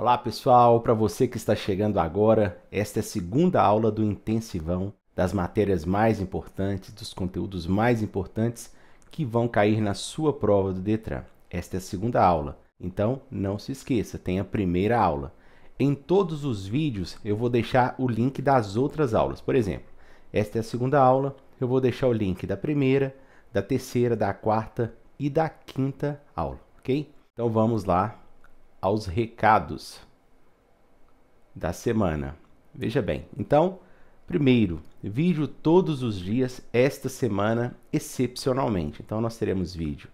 Olá pessoal, para você que está chegando agora, esta é a segunda aula do intensivão das matérias mais importantes, dos conteúdos mais importantes que vão cair na sua prova do Detran. Esta é a segunda aula, então não se esqueça, tem a primeira aula. Em todos os vídeos eu vou deixar o link das outras aulas. Por exemplo, esta é a segunda aula, eu vou deixar o link da primeira, da terceira, da quarta e da quinta aula, ok? Então vamos lá aos recados da semana. Veja bem, então, primeiro, vídeo todos os dias, esta semana, excepcionalmente. Então, nós teremos vídeo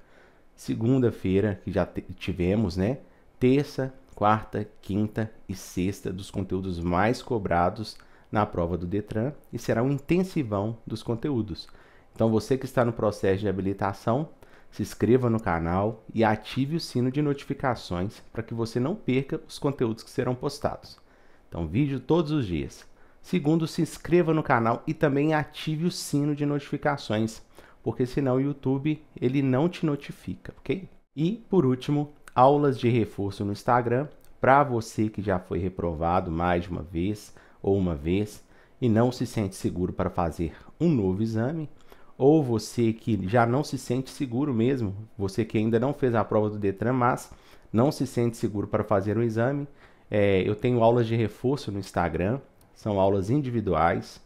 segunda-feira, que já tivemos, né? Terça, quarta, quinta e sexta dos conteúdos mais cobrados na prova do Detran e será um intensivão dos conteúdos. Então, você que está no processo de habilitação, se inscreva no canal e ative o sino de notificações para que você não perca os conteúdos que serão postados. Então, vídeo todos os dias. Segundo, se inscreva no canal e também ative o sino de notificações, porque senão o YouTube ele não te notifica, ok? E por último, aulas de reforço no Instagram para você que já foi reprovado mais de uma vez ou uma vez e não se sente seguro para fazer um novo exame ou você que já não se sente seguro mesmo, você que ainda não fez a prova do Detran, mas não se sente seguro para fazer o um exame, é, eu tenho aulas de reforço no Instagram, são aulas individuais,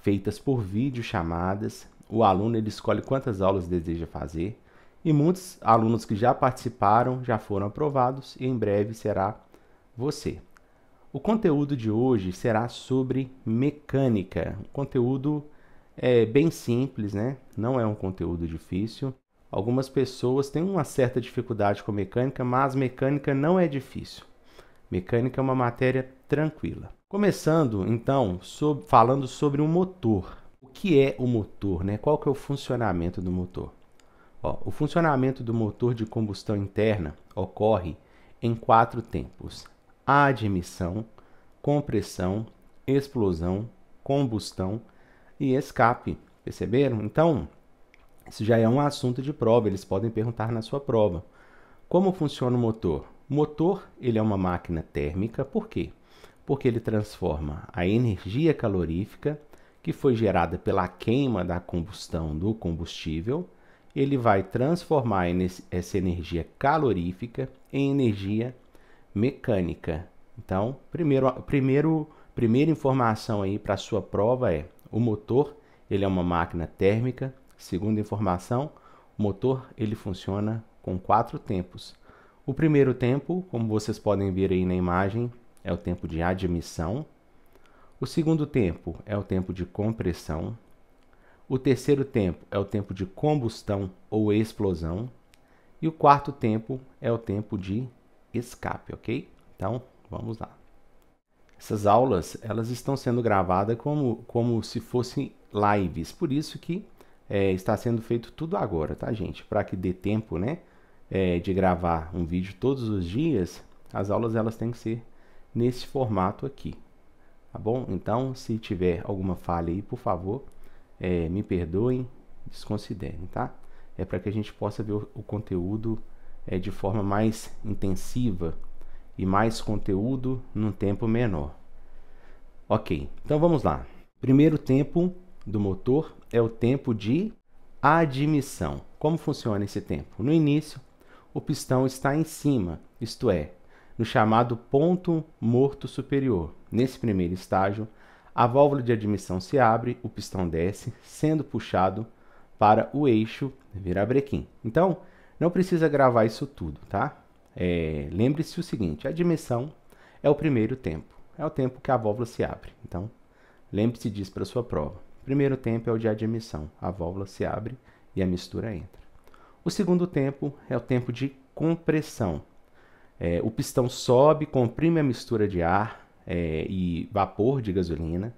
feitas por vídeo chamadas. O aluno ele escolhe quantas aulas deseja fazer e muitos alunos que já participaram já foram aprovados e em breve será você. O conteúdo de hoje será sobre mecânica, um conteúdo é bem simples, né? Não é um conteúdo difícil. Algumas pessoas têm uma certa dificuldade com mecânica, mas mecânica não é difícil. Mecânica é uma matéria tranquila. Começando então falando sobre um motor. O que é o motor, né? Qual que é o funcionamento do motor? Ó, o funcionamento do motor de combustão interna ocorre em quatro tempos: admissão, compressão, explosão, combustão e escape. Perceberam? Então, isso já é um assunto de prova, eles podem perguntar na sua prova. Como funciona o motor? O motor ele é uma máquina térmica, por quê? Porque ele transforma a energia calorífica que foi gerada pela queima da combustão do combustível, ele vai transformar essa energia calorífica em energia mecânica. Então, primeiro, primeiro, primeira informação aí para a sua prova é o motor, ele é uma máquina térmica. Segundo informação, o motor ele funciona com quatro tempos. O primeiro tempo, como vocês podem ver aí na imagem, é o tempo de admissão. O segundo tempo é o tempo de compressão. O terceiro tempo é o tempo de combustão ou explosão. E o quarto tempo é o tempo de escape, ok? Então, vamos lá. Essas aulas, elas estão sendo gravadas como, como se fossem lives, por isso que é, está sendo feito tudo agora, tá gente? Para que dê tempo, né, é, de gravar um vídeo todos os dias, as aulas elas têm que ser nesse formato aqui, tá bom? Então, se tiver alguma falha aí, por favor, é, me perdoem, desconsiderem, tá? É para que a gente possa ver o, o conteúdo é, de forma mais intensiva, e mais conteúdo num tempo menor. Ok, então vamos lá. Primeiro tempo do motor é o tempo de admissão. Como funciona esse tempo? No início, o pistão está em cima, isto é, no chamado ponto morto superior. Nesse primeiro estágio, a válvula de admissão se abre, o pistão desce, sendo puxado para o eixo virar brequim. Então, não precisa gravar isso tudo, tá? É, Lembre-se o seguinte: a admissão é o primeiro tempo, é o tempo que a válvula se abre. Então, lembre-se disso para sua prova. primeiro tempo é o de admissão, a válvula se abre e a mistura entra. O segundo tempo é o tempo de compressão. É, o pistão sobe, comprime a mistura de ar é, e vapor de gasolina.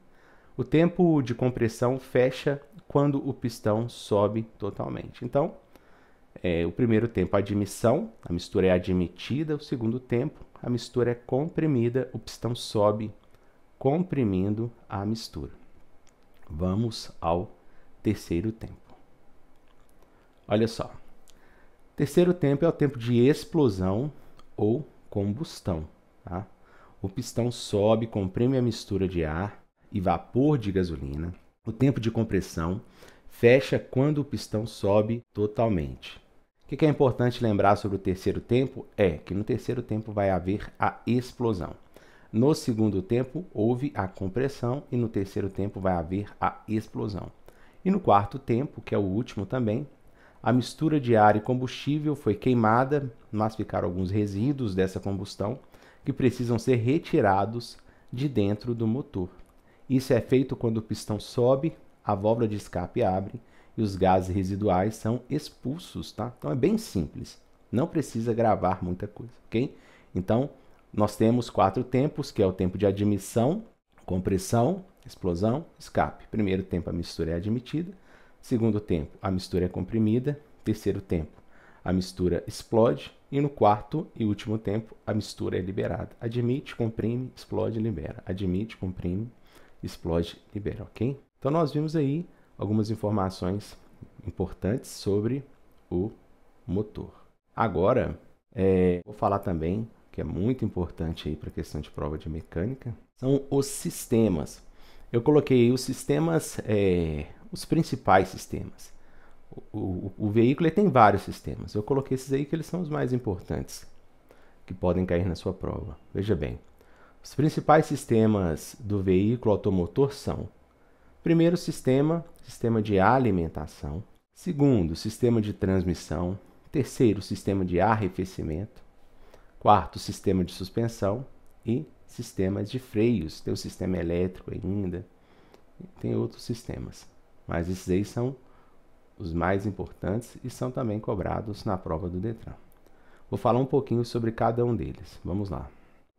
O tempo de compressão fecha quando o pistão sobe totalmente. Então, é, o primeiro tempo, a admissão, a mistura é admitida. O segundo tempo, a mistura é comprimida, o pistão sobe, comprimindo a mistura. Vamos ao terceiro tempo. Olha só. Terceiro tempo é o tempo de explosão ou combustão. Tá? O pistão sobe, comprime a mistura de ar e vapor de gasolina. O tempo de compressão fecha quando o pistão sobe totalmente. O que é importante lembrar sobre o terceiro tempo é que no terceiro tempo vai haver a explosão. No segundo tempo, houve a compressão e no terceiro tempo vai haver a explosão. E no quarto tempo, que é o último também, a mistura de ar e combustível foi queimada, mas ficaram alguns resíduos dessa combustão que precisam ser retirados de dentro do motor. Isso é feito quando o pistão sobe, a válvula de escape abre e os gases residuais são expulsos, tá? Então é bem simples, não precisa gravar muita coisa, ok? Então nós temos quatro tempos, que é o tempo de admissão, compressão, explosão, escape. Primeiro tempo a mistura é admitida, segundo tempo a mistura é comprimida, terceiro tempo a mistura explode e no quarto e último tempo a mistura é liberada. Admite, comprime, explode, libera. Admite, comprime, explode, libera, ok? Então nós vimos aí algumas informações importantes sobre o motor. Agora, é, vou falar também, que é muito importante aí para a questão de prova de mecânica, são os sistemas. Eu coloquei os sistemas, é, os principais sistemas. O, o, o veículo tem vários sistemas. Eu coloquei esses aí que eles são os mais importantes que podem cair na sua prova. Veja bem, os principais sistemas do veículo automotor são: primeiro sistema sistema de alimentação. Segundo, sistema de transmissão. Terceiro, sistema de arrefecimento. Quarto, sistema de suspensão. E sistemas de freios. Tem o sistema elétrico ainda. Tem outros sistemas. Mas esses aí são os mais importantes e são também cobrados na prova do Detran. Vou falar um pouquinho sobre cada um deles. Vamos lá.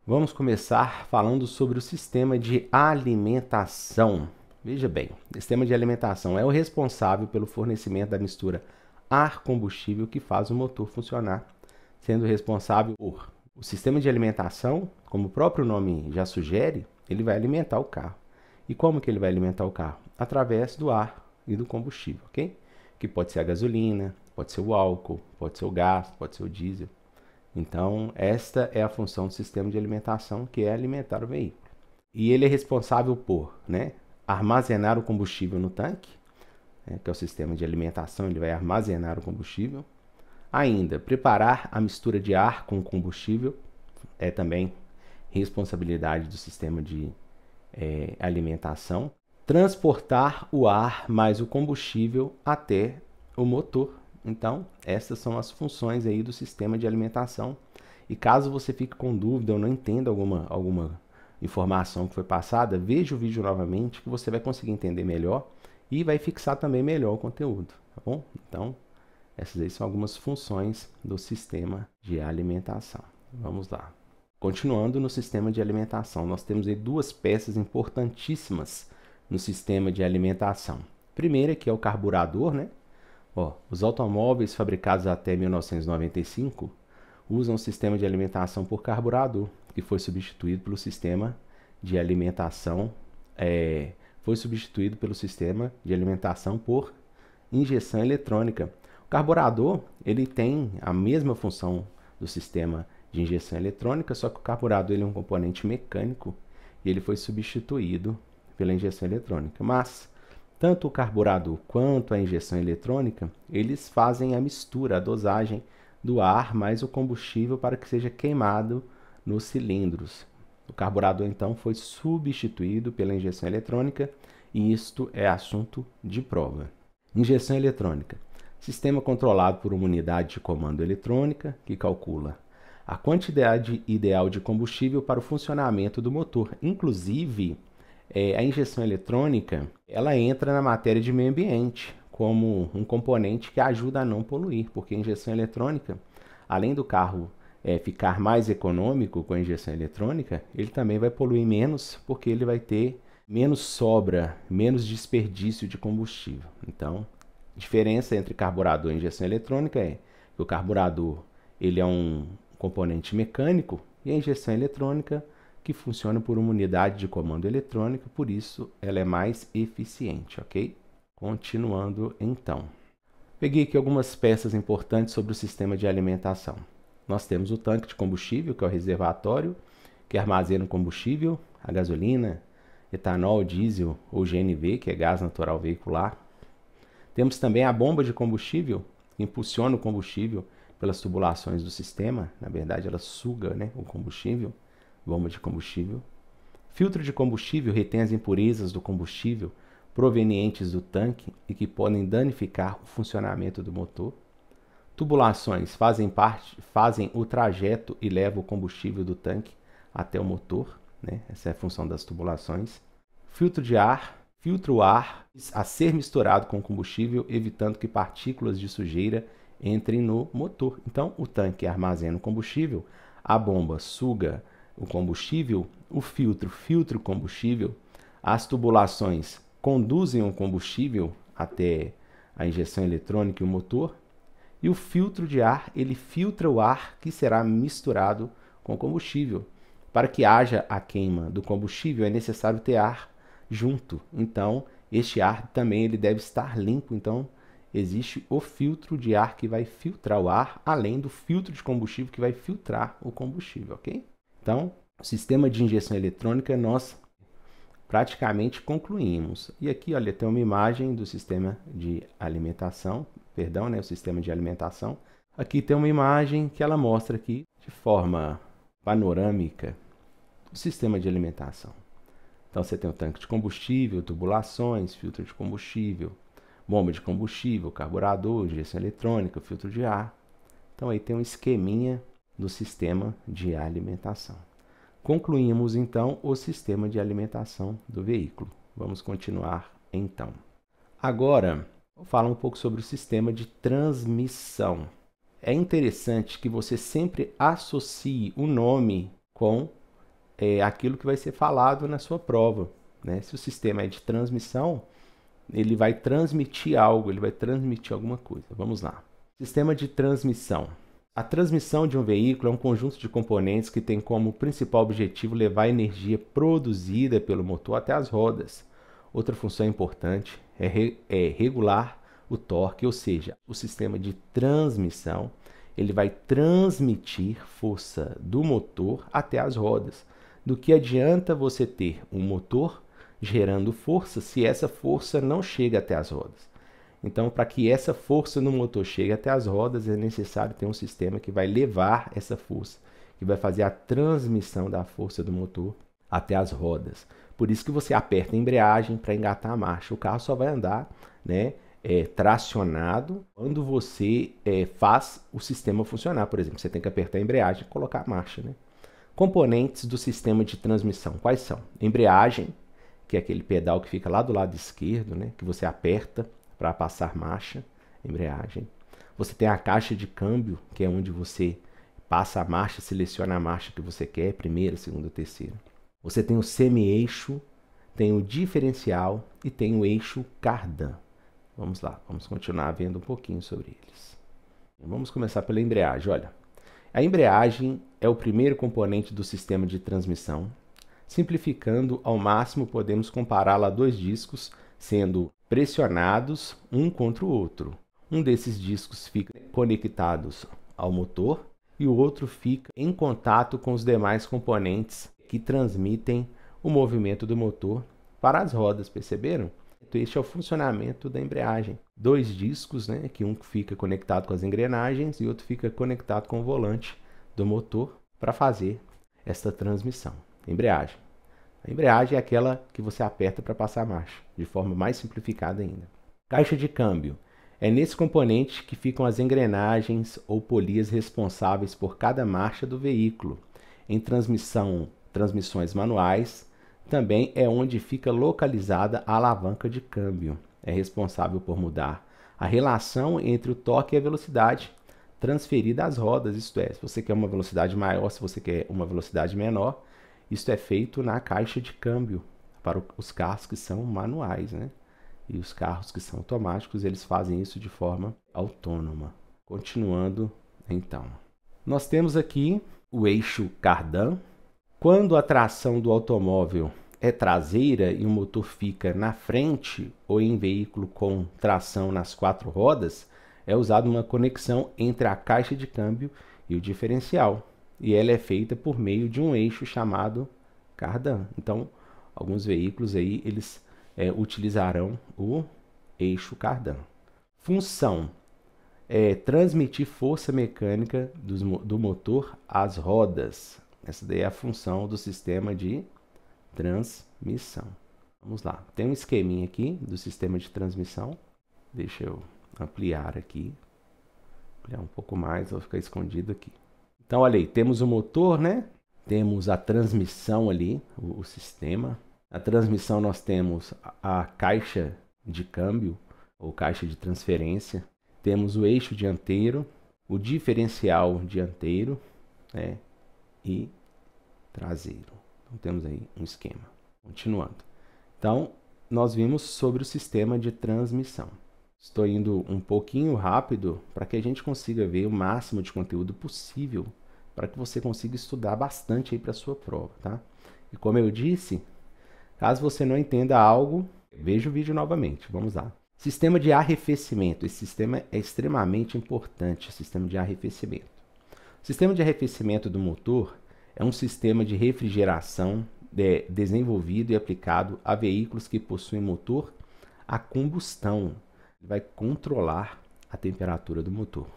Vamos começar falando sobre o sistema de alimentação. Veja bem, o sistema de alimentação é o responsável pelo fornecimento da mistura ar-combustível que faz o motor funcionar, sendo responsável por o sistema de alimentação, como o próprio nome já sugere, ele vai alimentar o carro. E como que ele vai alimentar o carro? Através do ar e do combustível, ok? Que pode ser a gasolina, pode ser o álcool, pode ser o gás, pode ser o diesel. Então, esta é a função do sistema de alimentação, que é alimentar o veículo. E ele é responsável por, né? armazenar o combustível no tanque, né, que é o sistema de alimentação, ele vai armazenar o combustível. Ainda, preparar a mistura de ar com combustível é também responsabilidade do sistema de é, alimentação. Transportar o ar mais o combustível até o motor. Então, essas são as funções aí do sistema de alimentação. E caso você fique com dúvida ou não entenda alguma, alguma informação que foi passada, veja o vídeo novamente que você vai conseguir entender melhor e vai fixar também melhor o conteúdo, tá bom? Então, essas aí são algumas funções do sistema de alimentação. Vamos lá. Continuando no sistema de alimentação, nós temos aí duas peças importantíssimas no sistema de alimentação. Primeira que é o carburador, né? Ó, os automóveis fabricados até 1995 usam o sistema de alimentação por carburador, que foi substituído pelo sistema de alimentação, é, foi substituído pelo sistema de alimentação por injeção eletrônica. O carburador ele tem a mesma função do sistema de injeção eletrônica, só que o carburador ele é um componente mecânico e ele foi substituído pela injeção eletrônica. Mas tanto o carburador quanto a injeção eletrônica, eles fazem a mistura, a dosagem do ar mais o combustível para que seja queimado nos cilindros. O carburador então foi substituído pela injeção eletrônica e isto é assunto de prova. Injeção eletrônica. Sistema controlado por uma unidade de comando eletrônica que calcula a quantidade ideal de combustível para o funcionamento do motor. Inclusive, é, a injeção eletrônica ela entra na matéria de meio ambiente como um componente que ajuda a não poluir, porque a injeção eletrônica, além do carro é, ficar mais econômico com a injeção eletrônica, ele também vai poluir menos, porque ele vai ter menos sobra, menos desperdício de combustível. Então, a diferença entre carburador e injeção eletrônica é que o carburador ele é um componente mecânico e a injeção eletrônica que funciona por uma unidade de comando eletrônico, por isso ela é mais eficiente, ok? Continuando então. Peguei aqui algumas peças importantes sobre o sistema de alimentação nós temos o tanque de combustível, que é o reservatório, que armazena o combustível, a gasolina, etanol, diesel ou GNV, que é gás natural veicular. Temos também a bomba de combustível, que impulsiona o combustível pelas tubulações do sistema, na verdade ela suga né, o combustível, bomba de combustível. Filtro de combustível retém as impurezas do combustível provenientes do tanque e que podem danificar o funcionamento do motor. Tubulações fazem parte, fazem o trajeto e levam o combustível do tanque até o motor, né? Essa é a função das tubulações. Filtro de ar filtra o ar a ser misturado com combustível, evitando que partículas de sujeira entrem no motor. Então, o tanque armazena o combustível, a bomba suga o combustível, o filtro filtra o combustível, as tubulações conduzem o combustível até a injeção eletrônica e o motor, e o filtro de ar, ele filtra o ar que será misturado com combustível. Para que haja a queima do combustível é necessário ter ar junto. Então, este ar também ele deve estar limpo, então existe o filtro de ar que vai filtrar o ar, além do filtro de combustível que vai filtrar o combustível, ok? Então, o sistema de injeção eletrônica nós praticamente concluímos. E aqui, olha, tem uma imagem do sistema de alimentação perdão, né, o sistema de alimentação. Aqui tem uma imagem que ela mostra aqui de forma panorâmica o sistema de alimentação. Então você tem o tanque de combustível, tubulações, filtro de combustível, bomba de combustível, carburador, injeção eletrônica, filtro de ar. Então aí tem um esqueminha do sistema de alimentação. Concluímos então o sistema de alimentação do veículo. Vamos continuar então. Agora, fala um pouco sobre o sistema de transmissão. É interessante que você sempre associe o nome com é, aquilo que vai ser falado na sua prova. Né? Se o sistema é de transmissão, ele vai transmitir algo, ele vai transmitir alguma coisa. Vamos lá. Sistema de transmissão. A transmissão de um veículo é um conjunto de componentes que tem como principal objetivo levar a energia produzida pelo motor até as rodas. Outra função importante é, é, regular o torque, ou seja, o sistema de transmissão ele vai transmitir força do motor até as rodas. Do que adianta você ter um motor gerando força se essa força não chega até as rodas? Então, para que essa força no motor chegue até as rodas, é necessário ter um sistema que vai levar essa força, que vai fazer a transmissão da força do motor até as rodas. Por isso que você aperta a embreagem para engatar a marcha. O carro só vai andar, né? É, tracionado quando você é, faz o sistema funcionar. Por exemplo, você tem que apertar a embreagem e colocar a marcha. Né? Componentes do sistema de transmissão, quais são? Embreagem, que é aquele pedal que fica lá do lado esquerdo, né? que você aperta para passar marcha, embreagem. Você tem a caixa de câmbio, que é onde você passa a marcha, seleciona a marcha que você quer, primeira, segunda, terceira. Você tem o semi-eixo, tem o diferencial e tem o eixo cardan. Vamos lá, vamos continuar vendo um pouquinho sobre eles. Vamos começar pela embreagem, olha. A embreagem é o primeiro componente do sistema de transmissão. Simplificando ao máximo, podemos compará-la a dois discos sendo pressionados um contra o outro. Um desses discos fica conectados ao motor e o outro fica em contato com os demais componentes que transmitem o movimento do motor para as rodas, perceberam? Este é o funcionamento da embreagem. Dois discos, né, que um fica conectado com as engrenagens e outro fica conectado com o volante do motor para fazer esta transmissão. Embreagem. A embreagem é aquela que você aperta para passar a marcha, de forma mais simplificada ainda. Caixa de câmbio. É nesse componente que ficam as engrenagens ou polias responsáveis por cada marcha do veículo. Em transmissão transmissões manuais, também é onde fica localizada a alavanca de câmbio. É responsável por mudar a relação entre o torque e a velocidade transferida às rodas, isto é, se você quer uma velocidade maior, se você quer uma velocidade menor, isto é feito na caixa de câmbio para os carros que são manuais, né? E os carros que são automáticos, eles fazem isso de forma autônoma. Continuando, então. Nós temos aqui o eixo cardan, quando a tração do automóvel é traseira e o motor fica na frente ou em veículo com tração nas quatro rodas, é usada uma conexão entre a caixa de câmbio e o diferencial. E ela é feita por meio de um eixo chamado cardan. Então, alguns veículos aí eles é, utilizarão o eixo cardan. Função é transmitir força mecânica do, do motor às rodas. Essa daí é a função do sistema de transmissão. Vamos lá. Tem um esqueminha aqui do sistema de transmissão. Deixa eu ampliar aqui. Ampliar um pouco mais, vou ficar escondido aqui. Então, olha aí, temos o motor, né? Temos a transmissão ali, o, o sistema. A transmissão nós temos a, a caixa de câmbio ou caixa de transferência. Temos o eixo dianteiro, o diferencial dianteiro, né? e traseiro. Então temos aí um esquema. Continuando. Então, nós vimos sobre o sistema de transmissão. Estou indo um pouquinho rápido para que a gente consiga ver o máximo de conteúdo possível para que você consiga estudar bastante aí para sua prova, tá? E como eu disse, caso você não entenda algo, veja o vídeo novamente. Vamos lá. Sistema de arrefecimento. Esse sistema é extremamente importante, sistema de arrefecimento. Sistema de arrefecimento do motor é um sistema de refrigeração de, é, desenvolvido e aplicado a veículos que possuem motor a combustão. Ele vai controlar a temperatura do motor.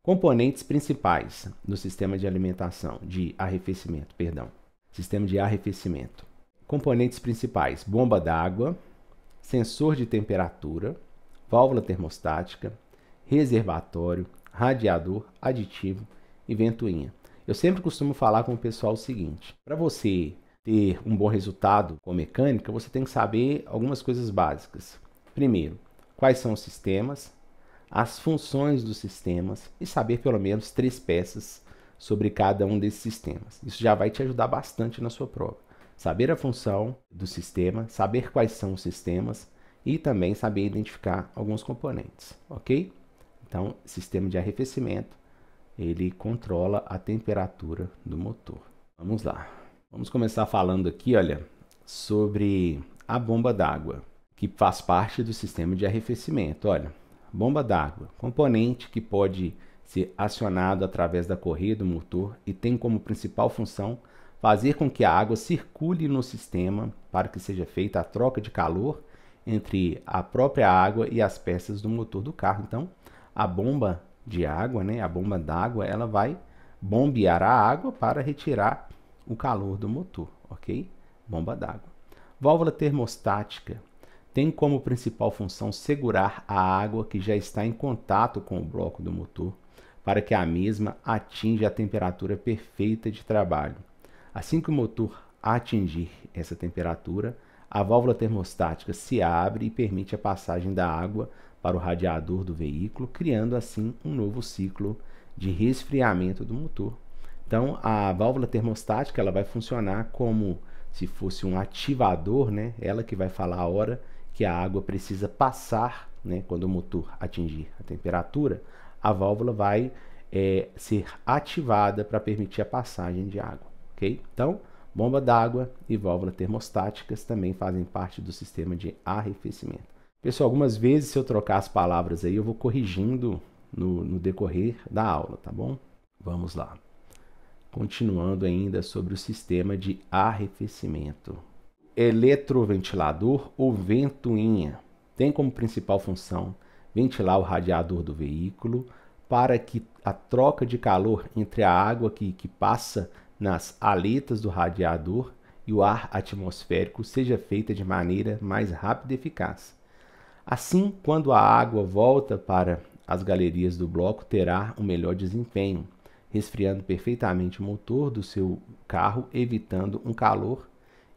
Componentes principais do sistema de alimentação, de arrefecimento, perdão. Sistema de arrefecimento. Componentes principais: bomba d'água, sensor de temperatura, válvula termostática, reservatório, radiador, aditivo e ventoinha. Eu sempre costumo falar com o pessoal o seguinte: para você ter um bom resultado com mecânica, você tem que saber algumas coisas básicas. Primeiro, quais são os sistemas, as funções dos sistemas e saber pelo menos três peças sobre cada um desses sistemas. Isso já vai te ajudar bastante na sua prova. Saber a função do sistema, saber quais são os sistemas e também saber identificar alguns componentes, ok? Então, sistema de arrefecimento, ele controla a temperatura do motor. Vamos lá. Vamos começar falando aqui, olha, sobre a bomba d'água, que faz parte do sistema de arrefecimento. Olha, bomba d'água, componente que pode ser acionado através da correia do motor e tem como principal função fazer com que a água circule no sistema para que seja feita a troca de calor entre a própria água e as peças do motor do carro. Então, a bomba de água, né? A bomba d'água, ela vai bombear a água para retirar o calor do motor, ok? Bomba d'água. Válvula termostática tem como principal função segurar a água que já está em contato com o bloco do motor para que a mesma atinja a temperatura perfeita de trabalho. Assim que o motor atingir essa temperatura, a válvula termostática se abre e permite a passagem da água para o radiador do veículo, criando assim um novo ciclo de resfriamento do motor. Então, a válvula termostática ela vai funcionar como se fosse um ativador, né? Ela que vai falar a hora que a água precisa passar, né? Quando o motor atingir a temperatura, a válvula vai é, ser ativada para permitir a passagem de água, ok? Então, bomba d'água e válvula termostáticas também fazem parte do sistema de arrefecimento. Pessoal, algumas vezes se eu trocar as palavras aí, eu vou corrigindo no, no decorrer da aula, tá bom? Vamos lá. Continuando ainda sobre o sistema de arrefecimento. Eletroventilador ou ventoinha tem como principal função ventilar o radiador do veículo para que a troca de calor entre a água que, que passa nas aletas do radiador e o ar atmosférico seja feita de maneira mais rápida e eficaz. Assim, quando a água volta para as galerias do bloco, terá um melhor desempenho, resfriando perfeitamente o motor do seu carro, evitando um calor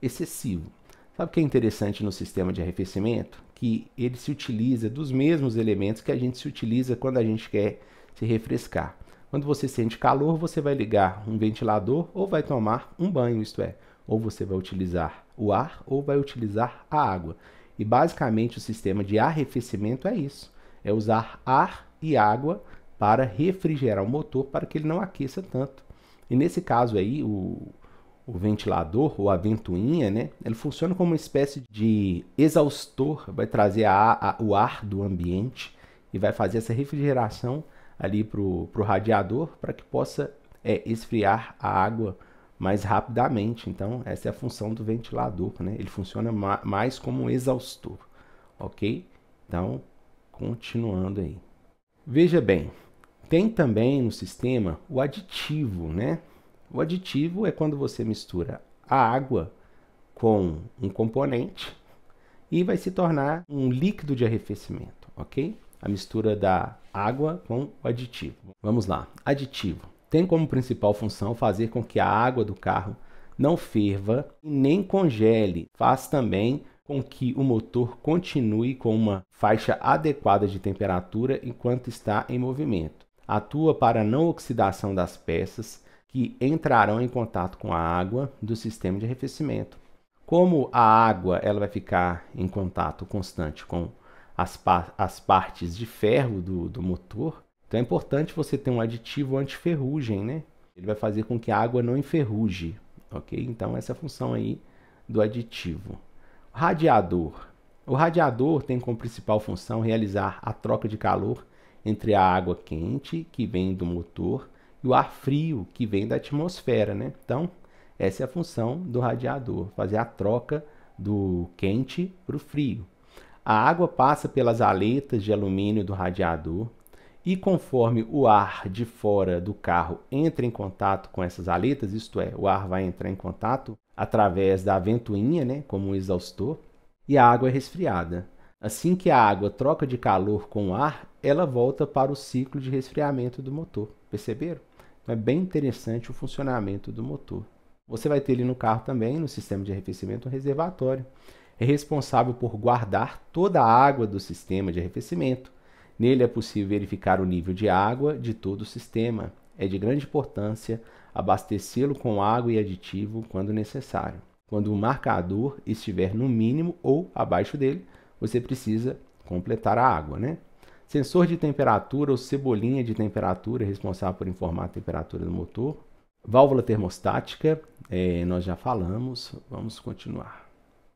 excessivo. Sabe o que é interessante no sistema de arrefecimento? Que ele se utiliza dos mesmos elementos que a gente se utiliza quando a gente quer se refrescar. Quando você sente calor, você vai ligar um ventilador ou vai tomar um banho, isto é, ou você vai utilizar o ar ou vai utilizar a água. E basicamente o sistema de arrefecimento é isso: é usar ar e água para refrigerar o motor para que ele não aqueça tanto. E nesse caso aí, o, o ventilador ou a ventoinha, né? Ele funciona como uma espécie de exaustor, vai trazer a, a, o ar do ambiente e vai fazer essa refrigeração ali para o radiador para que possa é, esfriar a água mais rapidamente. Então, essa é a função do ventilador, né? Ele funciona ma mais como um exaustor, ok? Então, continuando aí. Veja bem, tem também no sistema o aditivo, né? O aditivo é quando você mistura a água com um componente e vai se tornar um líquido de arrefecimento, ok? A mistura da água com o aditivo. Vamos lá, aditivo tem como principal função fazer com que a água do carro não ferva e nem congele. Faz também com que o motor continue com uma faixa adequada de temperatura enquanto está em movimento. Atua para não oxidação das peças que entrarão em contato com a água do sistema de arrefecimento. Como a água ela vai ficar em contato constante com as, pa as partes de ferro do, do motor, então é importante você ter um aditivo antiferrugem, né? Ele vai fazer com que a água não enferruje, ok? Então essa é a função aí do aditivo. Radiador. O radiador tem como principal função realizar a troca de calor entre a água quente que vem do motor e o ar frio que vem da atmosfera, né? Então essa é a função do radiador, fazer a troca do quente para o frio. A água passa pelas aletas de alumínio do radiador e conforme o ar de fora do carro entra em contato com essas aletas, isto é, o ar vai entrar em contato através da ventoinha, né, como um exaustor, e a água é resfriada. Assim que a água troca de calor com o ar, ela volta para o ciclo de resfriamento do motor. Perceberam? Então é bem interessante o funcionamento do motor. Você vai ter ele no carro também, no sistema de arrefecimento, um reservatório. É responsável por guardar toda a água do sistema de arrefecimento, Nele é possível verificar o nível de água de todo o sistema. É de grande importância abastecê-lo com água e aditivo quando necessário. Quando o marcador estiver no mínimo ou abaixo dele, você precisa completar a água, né? Sensor de temperatura ou cebolinha de temperatura, responsável por informar a temperatura do motor. Válvula termostática, é, nós já falamos, vamos continuar.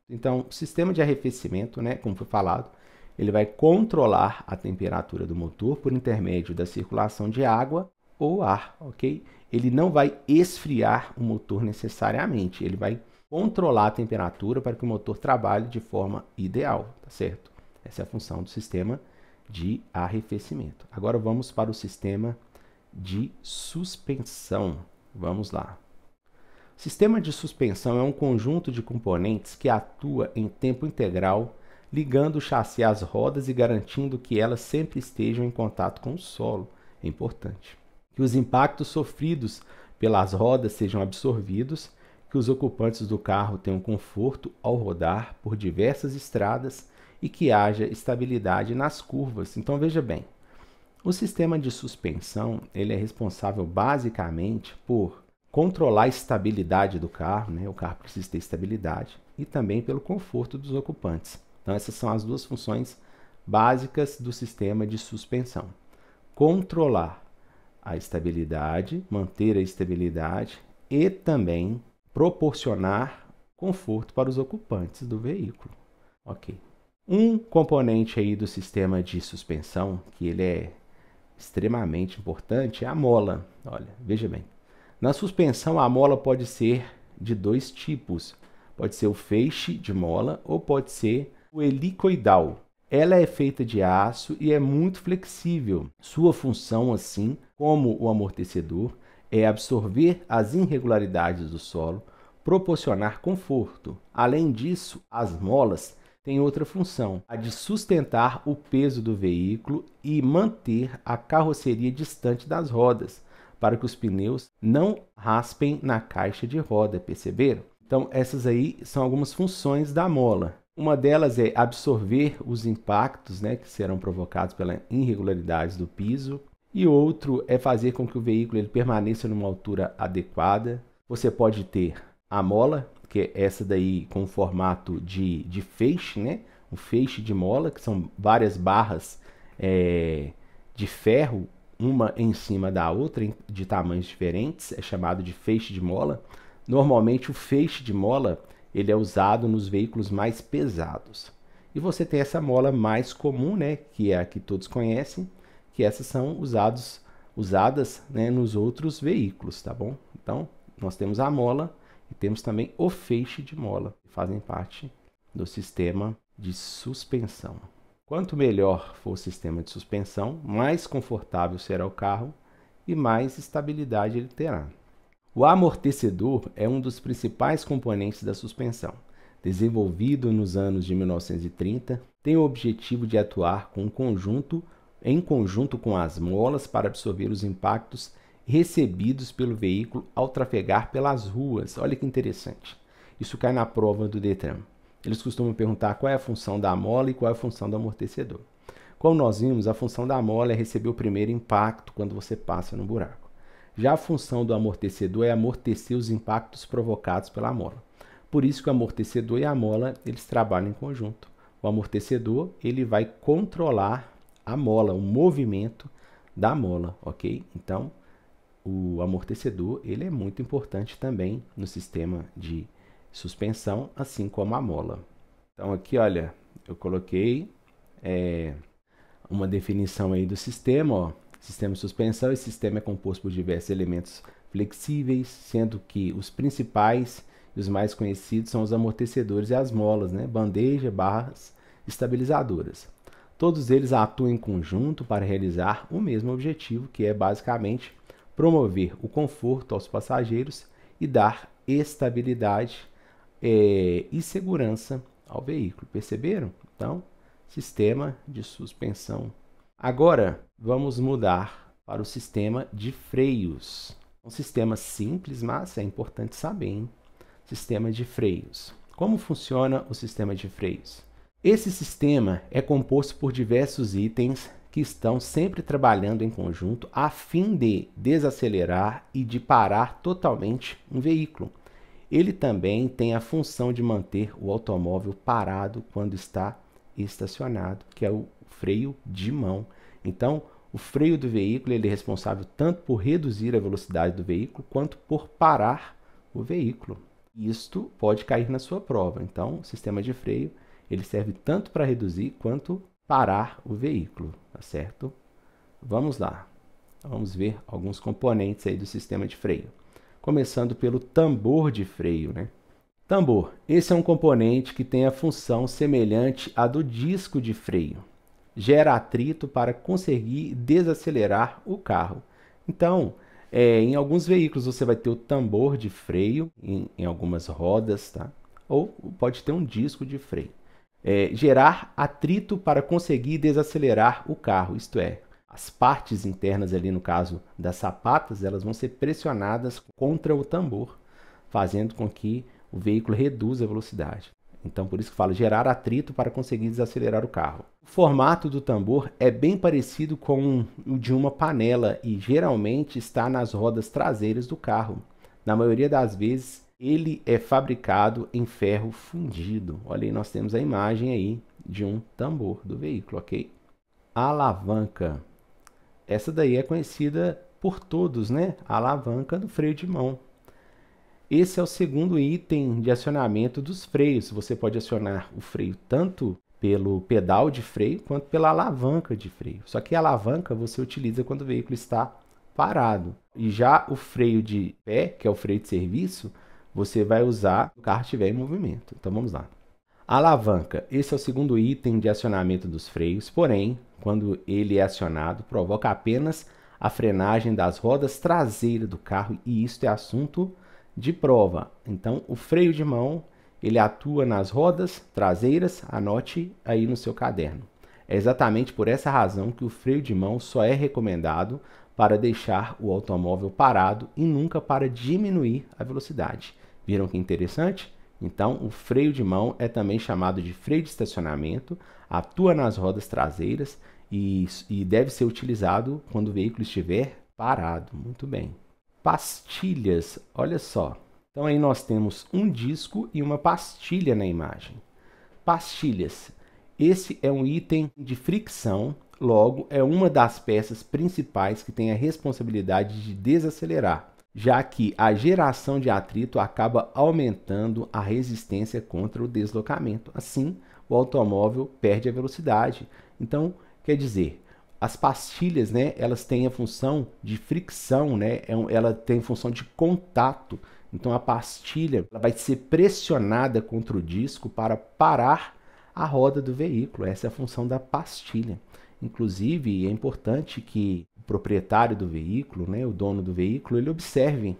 Então, sistema de arrefecimento, né, como foi falado, ele vai controlar a temperatura do motor por intermédio da circulação de água ou ar, ok? Ele não vai esfriar o motor necessariamente, ele vai controlar a temperatura para que o motor trabalhe de forma ideal, tá certo? Essa é a função do sistema de arrefecimento. Agora vamos para o sistema de suspensão. Vamos lá. O sistema de suspensão é um conjunto de componentes que atua em tempo integral ligando o chassi às rodas e garantindo que elas sempre estejam em contato com o solo. É importante. Que os impactos sofridos pelas rodas sejam absorvidos, que os ocupantes do carro tenham conforto ao rodar por diversas estradas e que haja estabilidade nas curvas. Então veja bem, o sistema de suspensão ele é responsável basicamente por controlar a estabilidade do carro, né? o carro precisa ter estabilidade, e também pelo conforto dos ocupantes. Então, essas são as duas funções básicas do sistema de suspensão: controlar a estabilidade, manter a estabilidade e também proporcionar conforto para os ocupantes do veículo. Ok. Um componente aí do sistema de suspensão que ele é extremamente importante é a mola. Olha, veja bem. Na suspensão, a mola pode ser de dois tipos. Pode ser o feixe de mola ou pode ser o helicoidal. Ela é feita de aço e é muito flexível. Sua função, assim como o amortecedor, é absorver as irregularidades do solo, proporcionar conforto. Além disso, as molas têm outra função, a de sustentar o peso do veículo e manter a carroceria distante das rodas, para que os pneus não raspem na caixa de roda, perceberam? Então, essas aí são algumas funções da mola. Uma delas é absorver os impactos né, que serão provocados pelas irregularidades do piso, e outro é fazer com que o veículo ele permaneça numa altura adequada. Você pode ter a mola, que é essa daí com o formato de, de feixe, né? um feixe de mola, que são várias barras é, de ferro, uma em cima da outra, de tamanhos diferentes, é chamado de feixe de mola. Normalmente o feixe de mola ele é usado nos veículos mais pesados. E você tem essa mola mais comum, né, que é a que todos conhecem, que essas são usados, usadas né, nos outros veículos, tá bom? Então, nós temos a mola e temos também o feixe de mola, que fazem parte do sistema de suspensão. Quanto melhor for o sistema de suspensão, mais confortável será o carro e mais estabilidade ele terá. O amortecedor é um dos principais componentes da suspensão. Desenvolvido nos anos de 1930, tem o objetivo de atuar com um conjunto, em conjunto com as molas para absorver os impactos recebidos pelo veículo ao trafegar pelas ruas. Olha que interessante. Isso cai na prova do Detran. Eles costumam perguntar qual é a função da mola e qual é a função do amortecedor. Como nós vimos, a função da mola é receber o primeiro impacto quando você passa no buraco. Já a função do amortecedor é amortecer os impactos provocados pela mola. Por isso que o amortecedor e a mola, eles trabalham em conjunto. O amortecedor, ele vai controlar a mola, o movimento da mola, ok? Então, o amortecedor, ele é muito importante também no sistema de suspensão, assim como a mola. Então, aqui, olha, eu coloquei é, uma definição aí do sistema, ó Sistema de suspensão: esse sistema é composto por diversos elementos flexíveis, sendo que os principais e os mais conhecidos são os amortecedores e as molas, né? bandeja, barras estabilizadoras. Todos eles atuam em conjunto para realizar o mesmo objetivo, que é basicamente promover o conforto aos passageiros e dar estabilidade é, e segurança ao veículo. Perceberam? Então, sistema de suspensão Agora, vamos mudar para o sistema de freios. Um sistema simples, mas é importante saber, hein? Sistema de freios. Como funciona o sistema de freios? Esse sistema é composto por diversos itens que estão sempre trabalhando em conjunto a fim de desacelerar e de parar totalmente um veículo. Ele também tem a função de manter o automóvel parado quando está estacionado, que é o freio de mão. Então, o freio do veículo ele é responsável tanto por reduzir a velocidade do veículo quanto por parar o veículo. Isto pode cair na sua prova. Então, o sistema de freio ele serve tanto para reduzir quanto parar o veículo, tá certo? Vamos lá. Vamos ver alguns componentes aí do sistema de freio. Começando pelo tambor de freio, né? Tambor. Esse é um componente que tem a função semelhante à do disco de freio gera atrito para conseguir desacelerar o carro. Então, é, em alguns veículos você vai ter o tambor de freio, em, em algumas rodas, tá? ou pode ter um disco de freio. É, gerar atrito para conseguir desacelerar o carro, isto é, as partes internas ali no caso das sapatas, elas vão ser pressionadas contra o tambor, fazendo com que o veículo reduza a velocidade. Então, por isso que falo gerar atrito para conseguir desacelerar o carro. O formato do tambor é bem parecido com o de uma panela e geralmente está nas rodas traseiras do carro. Na maioria das vezes, ele é fabricado em ferro fundido. Olha aí, nós temos a imagem aí de um tambor do veículo, ok? alavanca. Essa daí é conhecida por todos, né? A alavanca do freio de mão. Esse é o segundo item de acionamento dos freios. Você pode acionar o freio tanto pelo pedal de freio quanto pela alavanca de freio. Só que a alavanca você utiliza quando o veículo está parado. E já o freio de pé, que é o freio de serviço, você vai usar o carro estiver em movimento. Então vamos lá. A alavanca, esse é o segundo item de acionamento dos freios, porém, quando ele é acionado, provoca apenas a frenagem das rodas traseiras do carro e isto é assunto de prova. Então, o freio de mão ele atua nas rodas traseiras, anote aí no seu caderno. É exatamente por essa razão que o freio de mão só é recomendado para deixar o automóvel parado e nunca para diminuir a velocidade. Viram que interessante? Então, o freio de mão é também chamado de freio de estacionamento, atua nas rodas traseiras e, e deve ser utilizado quando o veículo estiver parado. Muito bem pastilhas. Olha só. Então aí nós temos um disco e uma pastilha na imagem. Pastilhas. Esse é um item de fricção, logo é uma das peças principais que tem a responsabilidade de desacelerar, já que a geração de atrito acaba aumentando a resistência contra o deslocamento. Assim, o automóvel perde a velocidade. Então, quer dizer, as pastilhas, né, elas têm a função de fricção, né? É ela tem função de contato. Então a pastilha vai ser pressionada contra o disco para parar a roda do veículo. Essa é a função da pastilha. Inclusive, é importante que o proprietário do veículo, né, o dono do veículo, ele observe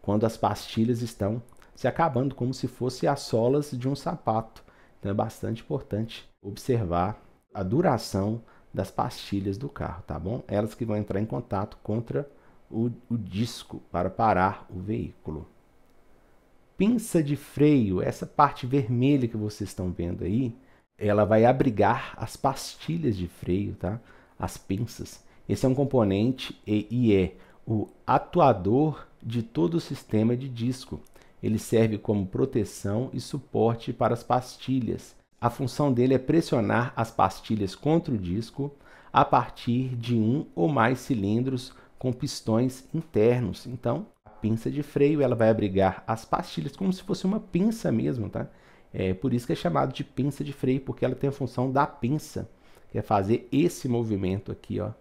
quando as pastilhas estão se acabando, como se fossem as solas de um sapato. Então é bastante importante observar a duração das pastilhas do carro, tá bom? Elas que vão entrar em contato contra o, o disco para parar o veículo. Pinça de freio, essa parte vermelha que vocês estão vendo aí, ela vai abrigar as pastilhas de freio, tá? As pinças. Esse é um componente e, e é o atuador de todo o sistema de disco. Ele serve como proteção e suporte para as pastilhas a função dele é pressionar as pastilhas contra o disco a partir de um ou mais cilindros com pistões internos. Então, a pinça de freio ela vai abrigar as pastilhas como se fosse uma pinça mesmo, tá? É por isso que é chamado de pinça de freio, porque ela tem a função da pinça, que é fazer esse movimento aqui, ó,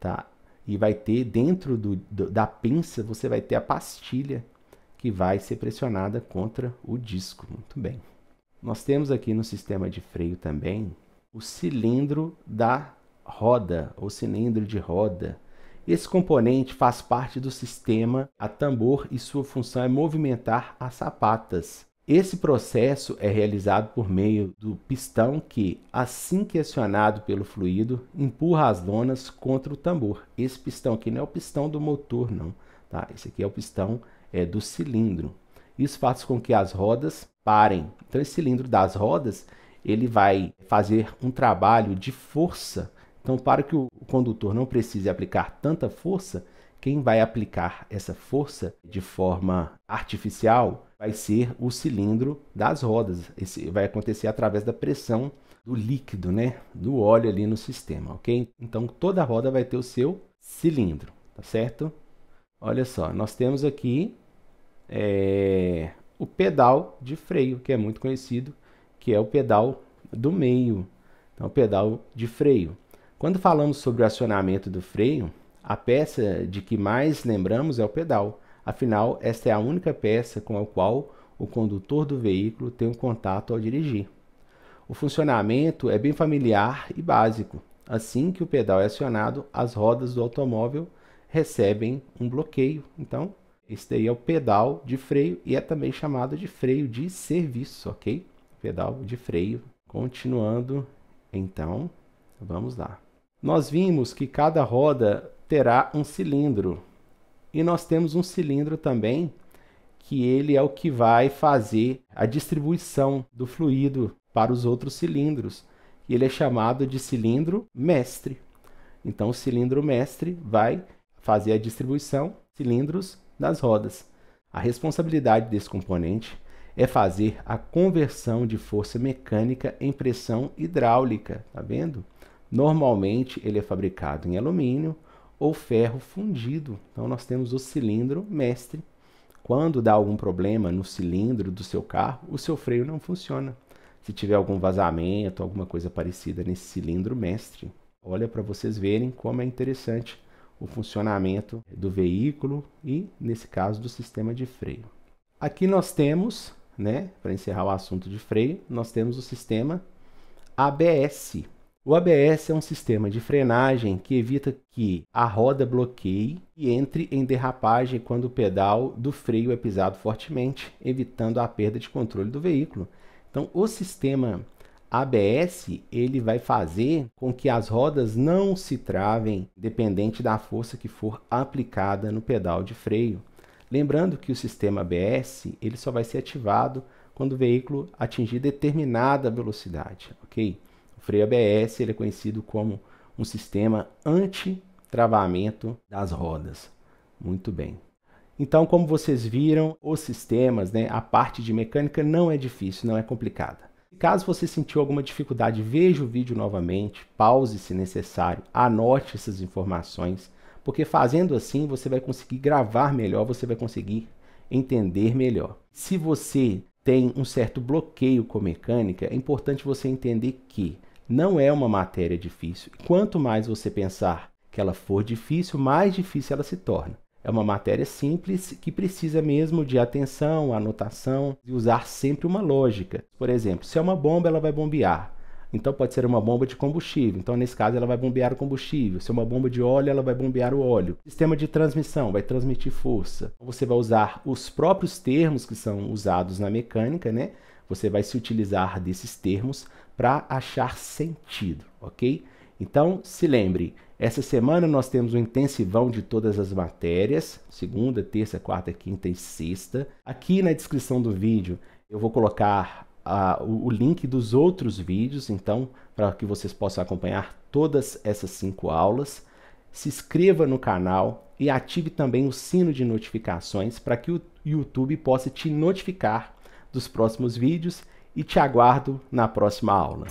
tá? E vai ter dentro do, do, da pinça, você vai ter a pastilha que vai ser pressionada contra o disco. Muito bem. Nós temos aqui no sistema de freio também o cilindro da roda, ou cilindro de roda. Esse componente faz parte do sistema a tambor e sua função é movimentar as sapatas. Esse processo é realizado por meio do pistão que, assim que acionado pelo fluido, empurra as lonas contra o tambor. Esse pistão aqui não é o pistão do motor, não. Tá? Esse aqui é o pistão é, do cilindro. Isso faz com que as rodas parem. Então esse cilindro das rodas, ele vai fazer um trabalho de força. Então para que o condutor não precise aplicar tanta força, quem vai aplicar essa força de forma artificial vai ser o cilindro das rodas. Esse vai acontecer através da pressão do líquido, né, do óleo ali no sistema, OK? Então toda roda vai ter o seu cilindro, tá certo? Olha só, nós temos aqui é, o pedal de freio, que é muito conhecido, que é o pedal do meio, então, o pedal de freio. Quando falamos sobre o acionamento do freio, a peça de que mais lembramos é o pedal. Afinal, esta é a única peça com a qual o condutor do veículo tem um contato ao dirigir. O funcionamento é bem familiar e básico. Assim que o pedal é acionado, as rodas do automóvel recebem um bloqueio. Então, esse daí é o pedal de freio e é também chamado de freio de serviço, ok? Pedal de freio. Continuando, então, vamos lá. Nós vimos que cada roda terá um cilindro. E nós temos um cilindro também, que ele é o que vai fazer a distribuição do fluido para os outros cilindros. Ele é chamado de cilindro mestre. Então, o cilindro mestre vai fazer a distribuição, cilindros das rodas. A responsabilidade desse componente é fazer a conversão de força mecânica em pressão hidráulica, tá vendo? Normalmente ele é fabricado em alumínio ou ferro fundido. Então nós temos o cilindro mestre. Quando dá algum problema no cilindro do seu carro, o seu freio não funciona. Se tiver algum vazamento, alguma coisa parecida nesse cilindro mestre, olha para vocês verem como é interessante o funcionamento do veículo e, nesse caso, do sistema de freio. Aqui nós temos, né, para encerrar o assunto de freio, nós temos o sistema ABS. O ABS é um sistema de frenagem que evita que a roda bloqueie e entre em derrapagem quando o pedal do freio é pisado fortemente, evitando a perda de controle do veículo. Então, o sistema ABS ele vai fazer com que as rodas não se travem dependente da força que for aplicada no pedal de freio. Lembrando que o sistema ABS ele só vai ser ativado quando o veículo atingir determinada velocidade, ok? O freio ABS ele é conhecido como um sistema anti-travamento das rodas. Muito bem. Então, como vocês viram, os sistemas, né, a parte de mecânica não é difícil, não é complicada. Caso você sentiu alguma dificuldade, veja o vídeo novamente, pause se necessário, anote essas informações, porque fazendo assim você vai conseguir gravar melhor, você vai conseguir entender melhor. Se você tem um certo bloqueio com mecânica, é importante você entender que não é uma matéria difícil. Quanto mais você pensar que ela for difícil, mais difícil ela se torna. É uma matéria simples que precisa mesmo de atenção, anotação e usar sempre uma lógica. Por exemplo, se é uma bomba, ela vai bombear. Então pode ser uma bomba de combustível. Então nesse caso ela vai bombear o combustível. Se é uma bomba de óleo, ela vai bombear o óleo. Sistema de transmissão vai transmitir força. Você vai usar os próprios termos que são usados na mecânica, né? Você vai se utilizar desses termos para achar sentido, ok? Então se lembre, essa semana nós temos um intensivão de todas as matérias, segunda, terça, quarta, quinta e sexta. Aqui na descrição do vídeo eu vou colocar uh, o, o link dos outros vídeos, então, para que vocês possam acompanhar todas essas cinco aulas. Se inscreva no canal e ative também o sino de notificações para que o YouTube possa te notificar dos próximos vídeos e te aguardo na próxima aula.